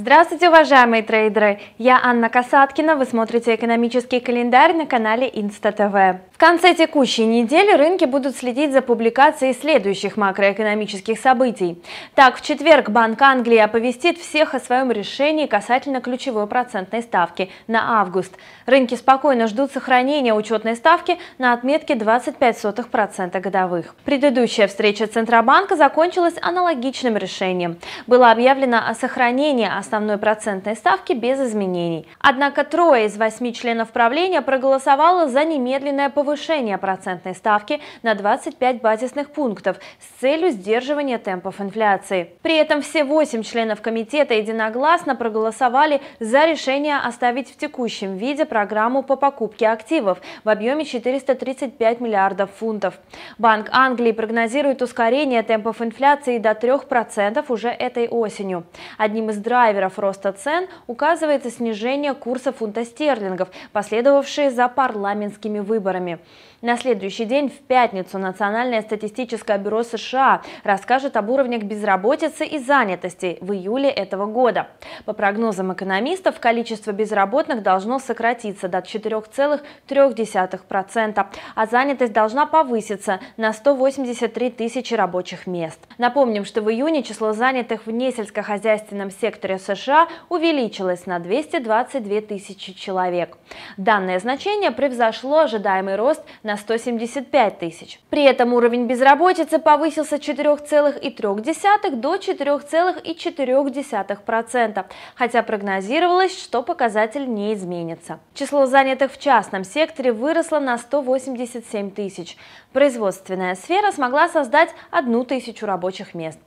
Здравствуйте, уважаемые трейдеры! Я Анна Касаткина, вы смотрите экономический календарь на канале Инста ТВ. В конце текущей недели рынки будут следить за публикацией следующих макроэкономических событий. Так, в четверг Банк Англии оповестит всех о своем решении касательно ключевой процентной ставки на август. Рынки спокойно ждут сохранения учетной ставки на отметке 25% годовых. Предыдущая встреча Центробанка закончилась аналогичным решением. Было объявлено о сохранении основной процентной ставки без изменений. Однако трое из восьми членов правления проголосовало за немедленное повышение процентной ставки на 25 базисных пунктов с целью сдерживания темпов инфляции. При этом все восемь членов комитета единогласно проголосовали за решение оставить в текущем виде программу по покупке активов в объеме 435 миллиардов фунтов. Банк Англии прогнозирует ускорение темпов инфляции до 3% уже этой осенью. Одним из драйверов драйверов роста цен указывается снижение курса фунта стерлингов, последовавшее за парламентскими выборами. На следующий день, в пятницу, Национальное статистическое бюро США расскажет об уровнях безработицы и занятости в июле этого года. По прогнозам экономистов, количество безработных должно сократиться до 4,3%, а занятость должна повыситься на 183 тысячи рабочих мест. Напомним, что в июне число занятых в несельскохозяйственном секторе США увеличилось на 222 тысячи человек. Данное значение превзошло ожидаемый рост на 175 тысяч. При этом уровень безработицы повысился с 4,3% до 4,4%, хотя прогнозировалось, что показатель не изменится. Число занятых в частном секторе выросло на 187 тысяч. Производственная сфера смогла создать одну тысячу рабочих мест.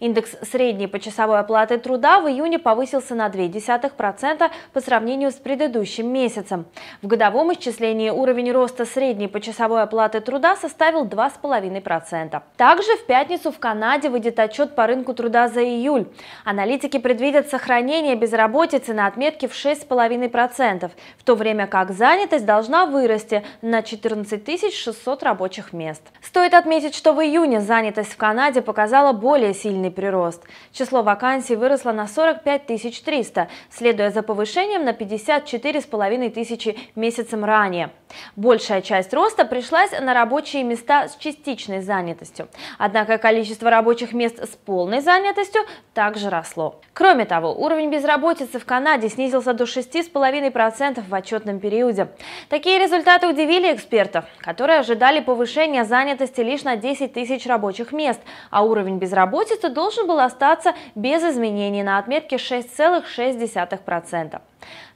Индекс средней почасовой оплаты труда в июне повысился на 0,2% по сравнению с предыдущим месяцем. В годовом исчислении уровень роста средней почасовой оплаты труда составил 2,5%. Также в пятницу в Канаде выйдет отчет по рынку труда за июль. Аналитики предвидят сохранение безработицы на отметке в 6,5%, в то время как занятость должна вырасти на 14 600 рабочих мест. Стоит отметить, что в июне занятость в Канаде показала более сильный прирост. Число вакансий выросло на 45 300, следуя за повышением на 54,5 тысячи месяцем ранее. Большая часть роста пришлась на рабочие места с частичной занятостью. Однако количество рабочих мест с полной занятостью также росло. Кроме того, уровень безработицы в Канаде снизился до 6,5% в отчетном периоде. Такие результаты удивили экспертов, которые ожидали повышения занятости лишь на 10 тысяч рабочих мест, а уровень безработицы должен был остаться без изменений на отметке 6,6%.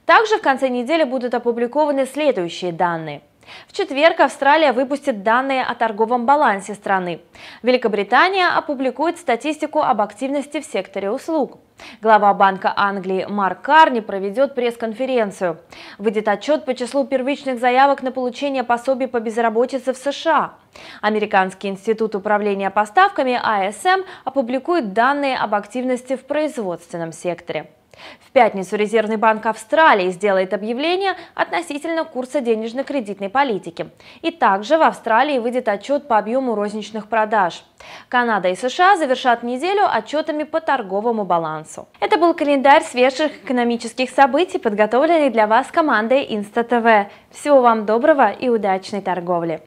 Также в конце недели будут опубликованы следующие данные. В четверг Австралия выпустит данные о торговом балансе страны. Великобритания опубликует статистику об активности в секторе услуг. Глава Банка Англии Марк Карни проведет пресс-конференцию. Выйдет отчет по числу первичных заявок на получение пособий по безработице в США. Американский институт управления поставками АСМ опубликует данные об активности в производственном секторе. В пятницу Резервный банк Австралии сделает объявление относительно курса денежно-кредитной политики. И также в Австралии выйдет отчет по объему розничных продаж. Канада и США завершат неделю отчетами по торговому балансу. Это был календарь свежих экономических событий, подготовленный для вас командой Инста ТВ. Всего вам доброго и удачной торговли!